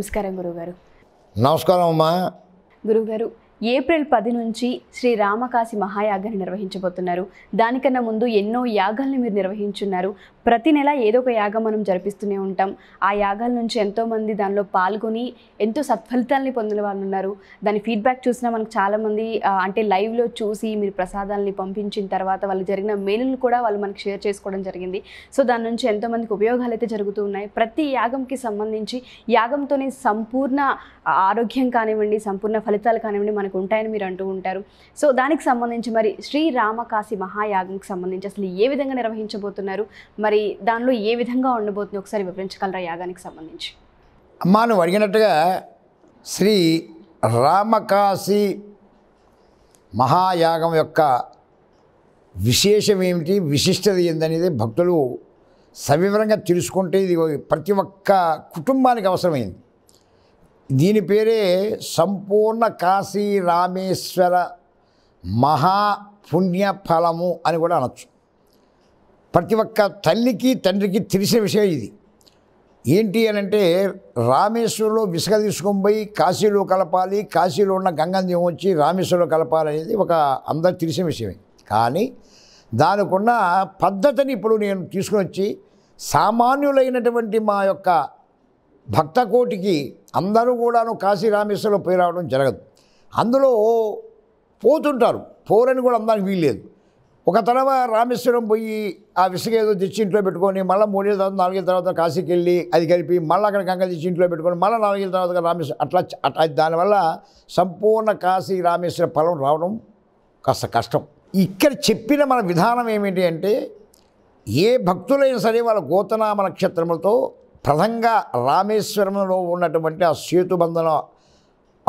నమస్కారం గురుగారు నమస్కారం అమ్మా గురుగారు ఏప్రిల్ పది నుంచి శ్రీ రామకాశి మహాయాగాన్ని నిర్వహించబోతున్నారు దానికన్నా ముందు ఎన్నో యాగాల్ని మీరు నిర్వహించున్నారు ప్రతి నెల ఏదో ఒక యాగం మనం జరిపిస్తూనే ఉంటాం ఆ యాగాల నుంచి ఎంతోమంది దానిలో పాల్గొని ఎంతో సత్ఫలితాలని పొందిన వాళ్ళు ఉన్నారు దాని ఫీడ్బ్యాక్ చూసినా మనకు చాలామంది అంటే లైవ్లో చూసి మీరు ప్రసాదాలని పంపించిన తర్వాత వాళ్ళు జరిగిన మేలును కూడా వాళ్ళు మనకి షేర్ చేసుకోవడం జరిగింది సో దాని నుంచి ఎంతోమందికి ఉపయోగాలు అయితే జరుగుతూ ఉన్నాయి ప్రతి యాగంకి సంబంధించి యాగంతోనే సంపూర్ణ ఆరోగ్యం కానివ్వండి సంపూర్ణ ఫలితాలు కానివ్వండి మనకు మనకు ఉంటాయని మీరు అంటూ ఉంటారు సో దానికి సంబంధించి మరి శ్రీరామకాశి మహాయాగంకి సంబంధించి అసలు ఏ విధంగా నిర్వహించబోతున్నారు మరి దానిలో ఏ విధంగా ఉండబోతుంది ఒకసారి వివరించగలరా యాగానికి సంబంధించి అమ్మా నువ్వు అడిగినట్టుగా శ్రీ రామకాశి మహాయాగం యొక్క విశేషం ఏమిటి విశిష్టత ఏందనేది భక్తులు సవివరంగా తెలుసుకుంటే ఇది ప్రతి ఒక్క కుటుంబానికి అవసరమైంది దీని పేరే సంపూర్ణ కాశీ రామేశ్వర పుణ్య ఫలము అని కూడా అనొచ్చు ప్రతి ఒక్క తల్లికి తండ్రికి తెలిసిన విషయం ఇది ఏంటి అని అంటే రామేశ్వరంలో విసుగ తీసుకొని పోయి కాశీలో కలపాలి కాశీలో ఉన్న గంగంధ్యం వచ్చి రామేశ్వరంలో కలపాలి అనేది ఒక అందరు తెలిసిన విషయమే కానీ దానికి ఉన్న పద్ధతిని ఇప్పుడు నేను తీసుకుని వచ్చి సామాన్యులైనటువంటి మా యొక్క భక్తకోటికి అందరూ కూడాను కాశీ రామేశ్వరం పోయి రావడం జరగదు అందులో పోతుంటారు పోరని కూడా అందానికి వీల్లేదు ఒక తర్వాత రామేశ్వరం పోయి ఆ విసుగ ఏదో తెచ్చి ఇంట్లో పెట్టుకొని మళ్ళీ మూడేళ్ళ తర్వాత నాలుగేళ్ళ తర్వాత కాశీకి వెళ్ళి అది కలిపి మళ్ళీ అక్కడ గంగ తెచ్చి ఇంట్లో పెట్టుకొని మళ్ళీ నాలుగేళ్ళ తర్వాత రామేశ్వరం అట్లా అట్లా దానివల్ల సంపూర్ణ కాశీ రామేశ్వర ఫలం రావడం కాస్త కష్టం ఇక్కడ చెప్పిన మన విధానం ఏమిటి అంటే ఏ భక్తులైనా సరే వాళ్ళ గోతనామ నక్షత్రములతో ప్రధంగా రామేశ్వరంలో ఉన్నటువంటి ఆ సేతుబంధన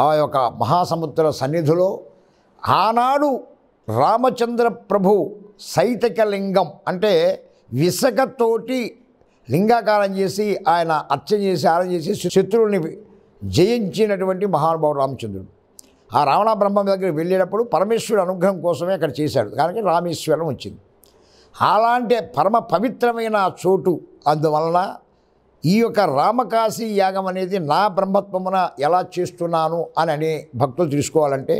ఆ యొక్క మహాసముద్ర సన్నిధిలో ఆనాడు రామచంద్ర ప్రభు సైతక లింగం అంటే విశకతోటి లింగాకారం చేసి ఆయన అర్చన చేసి ఆరం చేసి శత్రువుని జయించినటువంటి మహానుభావుడు రామచంద్రుడు ఆ రావణ బ్రహ్మం దగ్గరికి వెళ్ళేటప్పుడు పరమేశ్వరుడు అనుగ్రహం కోసమే అక్కడ చేశాడు కానీ రామేశ్వరం వచ్చింది అలాంటి పరమ పవిత్రమైన చోటు అందువలన ఈ యొక్క రామకాశీ యాగం అనేది నా బ్రహ్మత్వమున ఎలా చేస్తున్నాను అని అని భక్తులు తెలుసుకోవాలంటే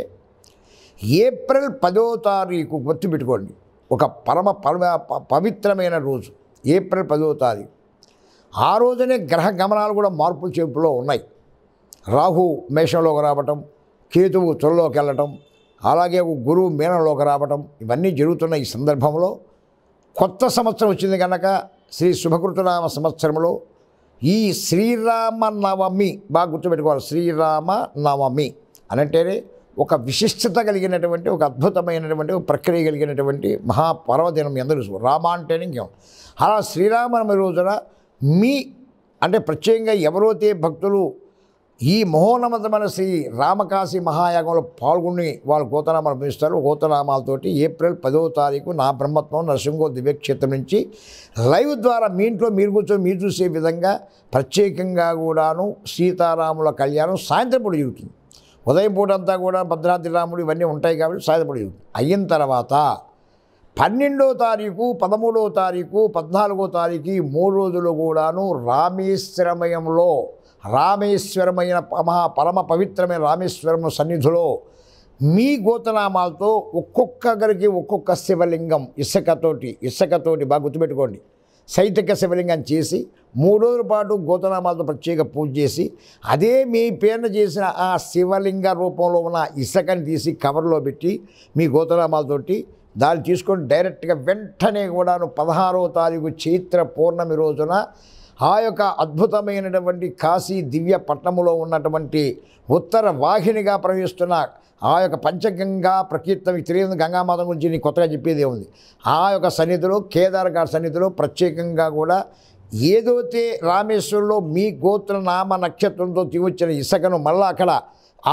ఏప్రిల్ పదో తారీఖు గుర్తుపెట్టుకోండి ఒక పరమ పవిత్రమైన రోజు ఏప్రిల్ పదో తారీఖు ఆ రోజునే గ్రహ గమనాలు కూడా మార్పులు చేపులో ఉన్నాయి రాహు మేషంలోకి రావటం కేతువు త్వరలోకి వెళ్ళటం అలాగే గురువు మీనంలోకి రావటం ఇవన్నీ జరుగుతున్న ఈ సందర్భంలో కొత్త సంవత్సరం వచ్చింది కనుక శ్రీ శుభకృతనామ సంవత్సరంలో ఈ శ్రీరామ నవమి బాగా గుర్తుపెట్టుకోవాలి శ్రీరామ నవమి అనంటేనే ఒక విశిష్టత కలిగినటువంటి ఒక అద్భుతమైనటువంటి ఒక ప్రక్రియ కలిగినటువంటి మహాపర్వదినం ఎందరు రామ అంటేనే ఇంకేం అలా శ్రీరామనవమి రోజున మీ అంటే ప్రత్యేకంగా ఎవరైతే భక్తులు ఈ మహోన్నతమైన శ్రీ రామకాశి మహాయాగంలో పాల్గొని వాళ్ళు గోతనామాలు పిలుస్తారు గోతనామాలతోటి ఏప్రిల్ పదవ తారీఖు నా బ్రహ్మత్వం నరసింహో దివ్యక్షేత్రం నుంచి లైవ్ ద్వారా మీ ఇంట్లో మీరు కూర్చొని మీరు చూసే విధంగా ప్రత్యేకంగా కూడాను సీతారాముల కళ్యాణం సాయంత్రం పూట జరుగుతుంది ఉదయం పూట అంతా కూడా భద్రాద్రి రాముడు ఇవన్నీ ఉంటాయి కాబట్టి సాయంత్రం పూట జరుగుతుంది అయిన తర్వాత పన్నెండో తారీఖు పదమూడో తారీఖు పద్నాలుగో తారీఖు మూడు రోజులు కూడాను రామేశ్వరమయంలో రామేశ్వరమైన పరమ పవిత్రమైన రామేశ్వరం సన్నిధిలో మీ గోతనామాలతో ఒక్కొక్కరికి ఒక్కొక్క శివలింగం ఇసుకతోటి ఇసుకతోటి బాగా గుర్తుపెట్టుకోండి శైతిక శివలింగం చేసి మూడు రోజుల పాటు గోతనామాలతో ప్రత్యేక పూజ చేసి అదే మీ పేరున చేసిన ఆ శివలింగ రూపంలో ఉన్న ఇసుకని తీసి కవర్లో పెట్టి మీ గోతనామాలతోటి దాన్ని తీసుకొని డైరెక్ట్గా వెంటనే కూడాను పదహారవ తారీఖు చైత్ర పౌర్ణమి రోజున ఆ యొక్క అద్భుతమైనటువంటి కాశీ దివ్య పట్టణములో ఉన్నటువంటి ఉత్తర వాహినిగా ప్రవహిస్తున్న ఆ యొక్క పంచగంగా ప్రకీర్తం తెలియదు గంగామాతం గురించి నీకు కొత్తగా చెప్పేదే ఉంది ఆ యొక్క సన్నిధిలో గారి సన్నిధిలో ప్రత్యేకంగా కూడా ఏదైతే రామేశ్వరంలో మీ గోత్ర నామ నక్షత్రంతో తీవచ్చిన ఇసుకను మళ్ళీ అక్కడ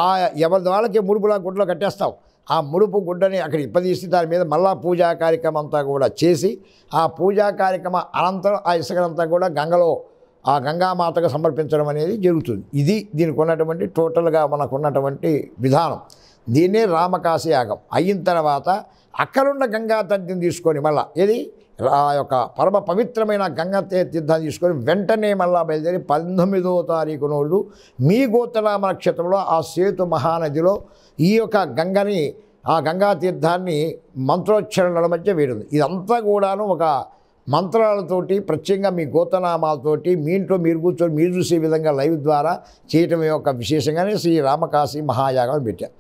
ఆ ఎవరి వాళ్ళకి ముడుపులా గుడ్లో కట్టేస్తావు ఆ ముడుపు గుడ్డని అక్కడ ఇప్పదీసి దాని మీద మళ్ళా పూజా కార్యక్రమం అంతా కూడా చేసి ఆ పూజా కార్యక్రమ అనంతరం ఆ ఇసుకనంతా కూడా గంగలో ఆ గంగామాతకు సమర్పించడం అనేది జరుగుతుంది ఇది దీనికి ఉన్నటువంటి టోటల్గా మనకు ఉన్నటువంటి విధానం దీన్నే రామకాశయాగం యాగం అయిన తర్వాత అక్కడున్న గంగా తద్యం తీసుకొని మళ్ళీ ఏది ఆ యొక్క పరమ పవిత్రమైన గంగా తీర్థాన్ని తీసుకొని వెంటనే మళ్ళా బయలుదేరి పంతొమ్మిదో తారీఖు రోజు మీ గోత్రనామ నక్షత్రంలో ఆ సేతు మహానదిలో ఈ యొక్క గంగని ఆ గంగా తీర్థాన్ని మంత్రోచ్చరణల మధ్య వీడింది ఇదంతా కూడాను ఒక మంత్రాలతోటి ప్రత్యేకంగా మీ గోతనామాలతోటి మీ ఇంట్లో మీరు కూర్చొని మీరు చూసే విధంగా లైవ్ ద్వారా చేయటం యొక్క విశేషంగానే శ్రీ రామకాశీ మహాయాగం పెట్టారు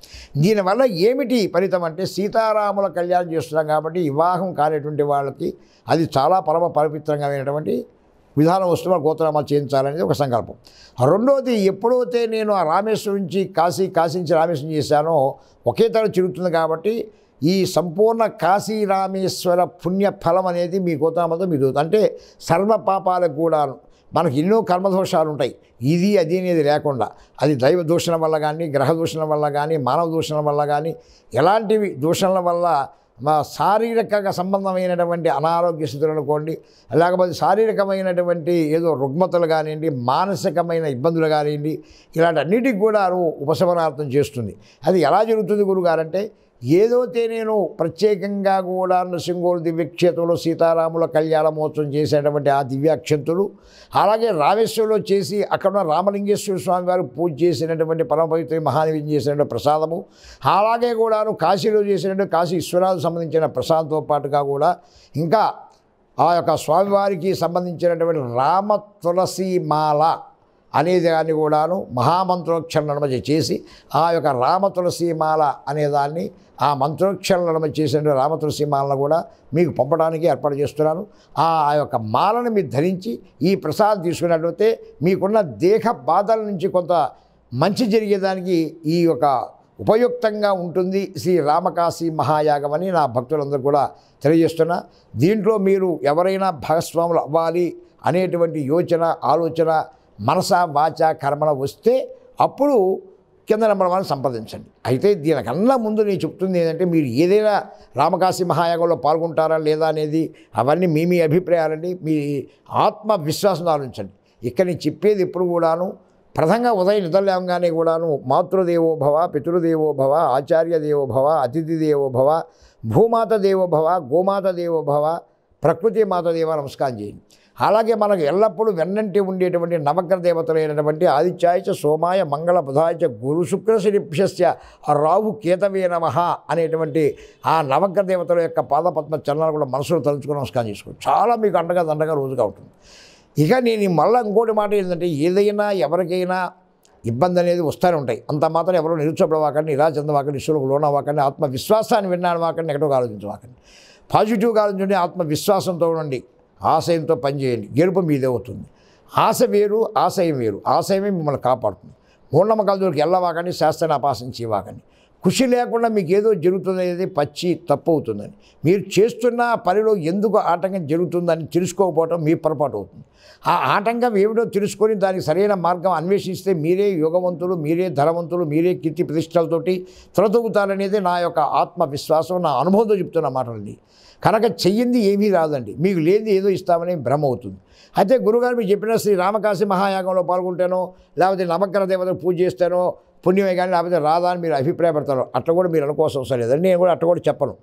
దీనివల్ల ఏమిటి ఫలితం అంటే సీతారాముల కళ్యాణం చేస్తున్నాం కాబట్టి వివాహం కానిటువంటి వాళ్ళకి అది చాలా పరమ అయినటువంటి విధానం వస్తున్న గోత్రనామాలు చేయించాలనేది ఒక సంకల్పం రెండవది ఎప్పుడైతే నేను ఆ రామేశ్వరం నుంచి కాశీ కాశీ నుంచి రామేశ్వరం చేశానో ఒకే తరం చిరుగుతుంది కాబట్టి ఈ సంపూర్ణ కాశీరామేశ్వర పుణ్యఫలం అనేది మీ గోతామతో మీకు అంటే సర్వ పాపాలకు కూడా మనకు ఎన్నో కర్మదోషాలు ఉంటాయి ఇది అది అనేది లేకుండా అది దైవ దూషణ వల్ల కానీ గ్రహ దూషణ వల్ల కానీ మానవ దూషణ వల్ల కానీ ఎలాంటివి దూషణల వల్ల మా శారీరకంగా సంబంధమైనటువంటి అనారోగ్య స్థితులు అనుకోండి లేకపోతే శారీరకమైనటువంటి ఏదో రుగ్మతలు కానివ్వండి మానసికమైన ఇబ్బందులు కానివ్వండి ఇలాంటి అన్నిటికి కూడా ఉపశమనార్థం చేస్తుంది అది ఎలా జరుగుతుంది గురుగారంటే ఏదైతే నేను ప్రత్యేకంగా కూడా నృసింహోరు దివ్యక్షేత్రంలో సీతారాముల కళ్యాణ మహోత్సవం చేసేటువంటి ఆ దివ్యాక్షంతులు అలాగే రామేశ్వరంలో చేసి అక్కడ రామలింగేశ్వర స్వామి వారు పూజ చేసినటువంటి పరమపవిత్ర మహాదేవి చేసినటువంటి ప్రసాదము అలాగే కూడా కాశీలో చేసినటువంటి కాశీ ఈశ్వరాలకు సంబంధించిన ప్రసాదంతో పాటుగా కూడా ఇంకా ఆ యొక్క స్వామివారికి సంబంధించినటువంటి రామ తులసీమాల అనేదాన్ని కూడాను మహామంత్రోక్షరణమ చేసి ఆ యొక్క రామ తులసీమాల అనేదాన్ని ఆ మంత్రోక్షరణమ చేసిన రామ తులసీమాలను కూడా మీకు పంపడానికి ఏర్పాటు చేస్తున్నాను ఆ యొక్క మాలను మీరు ధరించి ఈ ప్రసాదం తీసుకున్నట్లయితే మీకున్న దేహ బాధల నుంచి కొంత మంచి జరిగేదానికి ఈ యొక్క ఉపయుక్తంగా ఉంటుంది శ్రీ రామకాశీ మహాయాగం అని నా భక్తులందరూ కూడా తెలియజేస్తున్నా దీంట్లో మీరు ఎవరైనా భాగస్వాములు అవ్వాలి అనేటువంటి యోచన ఆలోచన మనస వాచ కర్మల వస్తే అప్పుడు కింద నెంబర్ వన్ సంప్రదించండి అయితే దీనికన్నా ముందు నేను చెప్తుంది ఏంటంటే మీరు ఏదైనా రామకాశీ మహాయాగంలో పాల్గొంటారా లేదా అనేది అవన్నీ మీ మీ అభిప్రాయాలని మీ ఆత్మ విశ్వాసం ఆలోచించండి ఇక్కడ నేను చెప్పేది ఎప్పుడు కూడాను ప్రథంగా ఉదయం నిద్రలేవగానే కూడాను మాతృదేవోభవ పితృదేవోభవ ఆచార్య దేవోభవ అతిథి దేవోభవ భూమాత దేవోభవ గోమాత దేవోభవ ప్రకృతి మాత దేవ నమస్కారం చేయండి అలాగే మనకు ఎల్లప్పుడూ వెన్నంటి ఉండేటువంటి నవగ్ర దేవతలైనటువంటి ఆదిత్యాయచ సోమాయ మంగళ బుధాయచ గురు శుక్ర శిరిప్షస్య రావు కేతవే నమ అనేటువంటి ఆ నవగ్ర దేవతల యొక్క పాదపద్మ చరణాలు కూడా మనసులో తలుచుకుని నమస్కారం చేసుకో చాలా మీకు అండగా దండగా రోజుగా ఉంటుంది ఇక నేను మళ్ళీ ఇంకోటి మాట ఏంటంటే ఏదైనా ఎవరికైనా ఇబ్బంది అనేది వస్తూనే ఉంటాయి అంత మాత్రం ఎవరు నిరుత్సపడవాకండి ఇలా చెందవాకండి ఈశ్వరుకు లోనవ్వకండి ఆత్మవిశ్వాసాన్ని వాకండి నెగటివ్గా ఆలోచించవాకండి పాజిటివ్గా ఆలోచించండి ఆత్మవిశ్వాసంతో ఉండండి ఆశయంతో పనిచేయండి గెలుపు మీదే అవుతుంది ఆశ వేరు ఆశయం వేరు ఆశయమే మిమ్మల్ని కాపాడుతుంది మూఢనమ్మకాల దొరికి ఎల్లవాకని శాస్త్రాన్ని అపాసించేవాకని కృషి లేకుండా మీకు ఏదో జరుగుతుందనేది పచ్చి తప్పు అవుతుందని మీరు చేస్తున్న పనిలో ఎందుకు ఆటంకం జరుగుతుందని తెలుసుకోకపోవటం మీ పొరపాటు అవుతుంది ఆ ఆటంకం ఏమిటో తెలుసుకొని దానికి సరైన మార్గం అన్వేషిస్తే మీరే యోగవంతులు మీరే ధనవంతులు మీరే కీర్తి ప్రతిష్టలతోటి తొలతొగుతారనేది నా యొక్క ఆత్మవిశ్వాసం నా అనుభవంతో చెప్తున్న మాటలండి కనుక చెయ్యింది ఏమీ రాదండి మీకు లేనిది ఏదో ఇస్తామని భ్రమ అవుతుంది అయితే గురుగారు మీకు చెప్పిన శ్రీ రామకాశి మహాయాగంలో పాల్గొంటానో లేకపోతే నమగ్ర దేవతకు పూజ చేస్తానో పుణ్యమే కానీ లేకపోతే రాదా అని మీరు అభిప్రాయపడతారు అట్ట కూడా మీరు అనుకోవాల్సిన సరే లేదని నేను కూడా అట్ట కూడా చెప్పను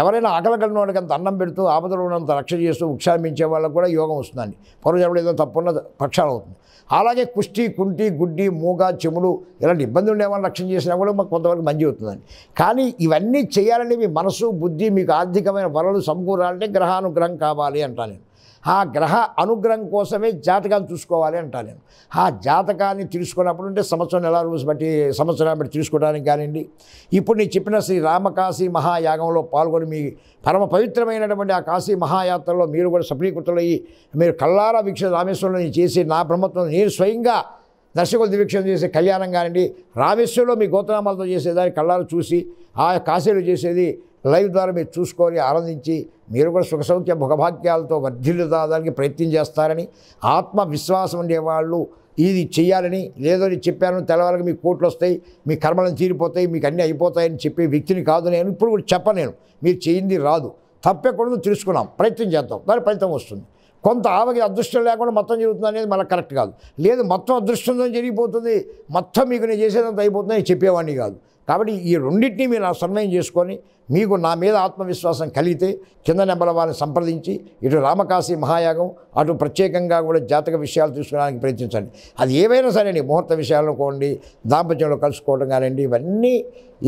ఎవరైనా కలిగిన వాళ్ళకి అంత అన్నం పెడుతూ ఆపదలు ఉన్నంత రక్ష చేస్తూ ఉక్షామించే వాళ్ళకు కూడా యోగం వస్తుందండి పరువు చెప్పడం ఏదో తప్పున్న పక్షాలు అవుతుంది అలాగే కుష్టి కుంటి గుడ్డి మూగ చెములు ఇలాంటి ఇబ్బందులు ఉండేవాళ్ళని రక్షణ చేసినా కూడా మాకు కొంతవరకు మంచి అవుతుందండి కానీ ఇవన్నీ చేయాలంటే మీ మనసు బుద్ధి మీకు ఆర్థికమైన వరలు సమకూరాలంటే గ్రహానుగ్రహం కావాలి అంటాను ఆ గ్రహ అనుగ్రహం కోసమే జాతకాన్ని చూసుకోవాలి అంటాను నేను ఆ జాతకాన్ని తెలుసుకున్నప్పుడు అంటే సంవత్సరం నెల రోజు బట్టి సంవత్సరాన్ని బట్టి తీసుకోవడానికి కానివ్వండి ఇప్పుడు నేను చెప్పిన శ్రీ రామకాశీ మహాయాగంలో పాల్గొని మీ పరమ పవిత్రమైనటువంటి ఆ కాశీ మహాయాత్రలో మీరు కూడా సఫలీకృతులయ్యి మీరు కల్లారా వీక్ష రామేశ్వరంలో చేసి నా బ్రహ్మత్వం నేను స్వయంగా దర్శకులు దివీక్షణ చేసే కళ్యాణం కానివ్వండి రామేశ్వరంలో మీ గోతనామాలతో చేసేదాన్ని కళ్ళారు చూసి ఆ కాశీలో చేసేది లైవ్ ద్వారా మీరు చూసుకొని ఆనందించి మీరు కూడా సుఖ సౌఖ్య ముఖభాగ్యాలతో వర్ధిల్లు దాదానికి ప్రయత్నం చేస్తారని ఆత్మవిశ్వాసం ఉండేవాళ్ళు ఇది చేయాలని లేదో నేను చెప్పాను తెల్లవారికి మీకు కోట్లు వస్తాయి మీ కర్మలను తీరిపోతాయి మీకు అన్నీ అయిపోతాయని చెప్పే వ్యక్తిని కాదు నేను ఇప్పుడు కూడా చెప్పలేను మీరు చేయింది రాదు తప్పకూడదు తెలుసుకున్నాం ప్రయత్నం చేద్దాం దాని ఫలితం వస్తుంది కొంత ఆమెకి అదృష్టం లేకుండా మొత్తం జరుగుతుంది అనేది మనకు కరెక్ట్ కాదు లేదు మొత్తం అదృష్టంతో జరిగిపోతుంది మొత్తం మీకు నేను చేసేదంత అయిపోతుందని చెప్పేవాడిని కాదు కాబట్టి ఈ రెండింటినీ మీరు అసన్వయం చేసుకొని మీకు నా మీద ఆత్మవిశ్వాసం కలిగితే కింద నెంబర్ వారిని సంప్రదించి ఇటు రామకాశి మహాయాగం అటు ప్రత్యేకంగా కూడా జాతక విషయాలు తీసుకోవడానికి ప్రయత్నించండి అది ఏమైనా సరే ముహూర్త విషయాలు కోండి దాంపత్యంలో కలుసుకోవడం కానివ్వండి ఇవన్నీ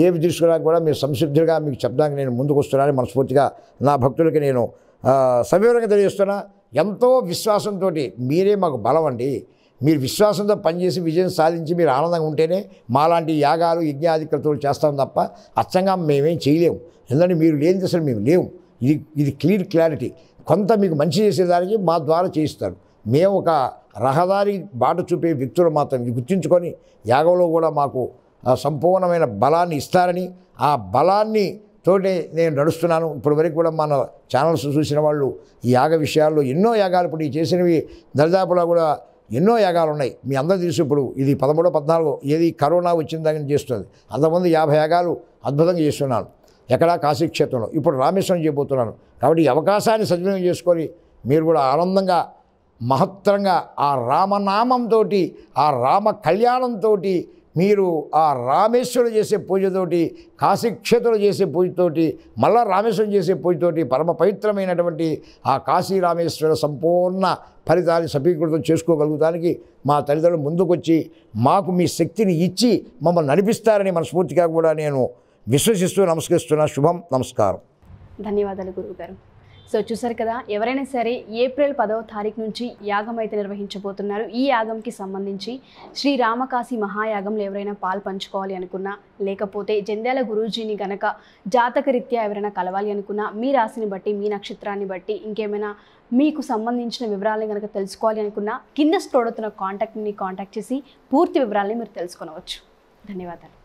ఏవి తీసుకున్నా కూడా మీరు సంసిద్ధులుగా మీకు చెప్పడానికి నేను ముందుకు వస్తున్నాను మనస్ఫూర్తిగా నా భక్తులకి నేను సవివరంగా తెలియజేస్తున్నా ఎంతో విశ్వాసంతో మీరే మాకు బలం అండి మీరు విశ్వాసంతో పనిచేసి విజయం సాధించి మీరు ఆనందంగా ఉంటేనే మాలాంటి యాగాలు యజ్ఞాధికృతులు చేస్తాం తప్ప అచ్చంగా మేమేం చేయలేము ఎందుకంటే మీరు లేనిది అసలు మేము లేవు ఇది ఇది క్లియర్ క్లారిటీ కొంత మీకు మంచి చేసేదానికి మా ద్వారా చేయిస్తారు మేము ఒక రహదారి బాట చూపే వ్యక్తులు మాత్రం గుర్తుంచుకొని యాగంలో కూడా మాకు సంపూర్ణమైన బలాన్ని ఇస్తారని ఆ బలాన్ని తోటే నేను నడుస్తున్నాను ఇప్పటి వరకు కూడా మన ఛానల్స్ చూసిన వాళ్ళు ఈ యాగ విషయాల్లో ఎన్నో యాగాలు ఇప్పుడు చేసినవి దరిదాపులా కూడా ఎన్నో యాగాలు ఉన్నాయి మీ అందరూ తెలుసు ఇప్పుడు ఇది పదమూడో పద్నాలుగో ఏది కరోనా వచ్చిన దగ్గర చేస్తుంది అంతకుముందు యాభై యాగాలు అద్భుతంగా చేస్తున్నాను ఎక్కడా కాశీక్షేత్రంలో ఇప్పుడు రామేశ్వరం చేయబోతున్నాను కాబట్టి ఈ అవకాశాన్ని సద్వినియోగం చేసుకొని మీరు కూడా ఆనందంగా మహత్తరంగా ఆ రామనామంతో ఆ రామ కళ్యాణంతో మీరు ఆ రామేశ్వరుడు చేసే పూజతోటి కాశీక్షేత్రులు చేసే పూజతోటి మళ్ళా రామేశ్వరం చేసే పూజతోటి పరమ పవిత్రమైనటువంటి ఆ కాశీ రామేశ్వర సంపూర్ణ ఫలితాన్ని సమీకృతం చేసుకోగలుగుతానికి మా తల్లిదండ్రులు ముందుకొచ్చి మాకు మీ శక్తిని ఇచ్చి మమ్మల్ని నడిపిస్తారని మనస్ఫూర్తిగా కూడా నేను విశ్వసిస్తూ నమస్కరిస్తున్నా శుభం నమస్కారం ధన్యవాదాలు గురువుగారు సో చూసారు కదా ఎవరైనా సరే ఏప్రిల్ పదవ తారీఖు నుంచి యాగం అయితే నిర్వహించబోతున్నారు ఈ యాగంకి సంబంధించి శ్రీ రామకాశి మహాయాగంలో ఎవరైనా పాలు పంచుకోవాలి అనుకున్నా లేకపోతే జంధ్యాల గురూజీని గనక జాతకరీత్యా ఎవరైనా కలవాలి అనుకున్నా మీ రాశిని బట్టి మీ నక్షత్రాన్ని బట్టి ఇంకేమైనా మీకు సంబంధించిన వివరాలను కనుక తెలుసుకోవాలి అనుకున్నా కింద స్టోడవుతున్న కాంటాక్ట్ని కాంటాక్ట్ చేసి పూర్తి వివరాలని మీరు తెలుసుకోవచ్చు ధన్యవాదాలు